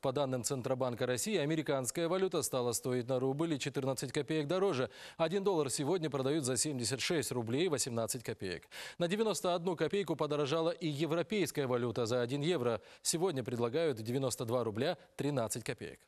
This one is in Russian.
По данным Центробанка России, американская валюта стала стоить на рубль 14 копеек дороже. 1 доллар сегодня продают за 76 рублей 18 копеек. На 91 копейку подорожала и европейская валюта за 1 евро. Сегодня предлагают 92 рубля 13 копеек.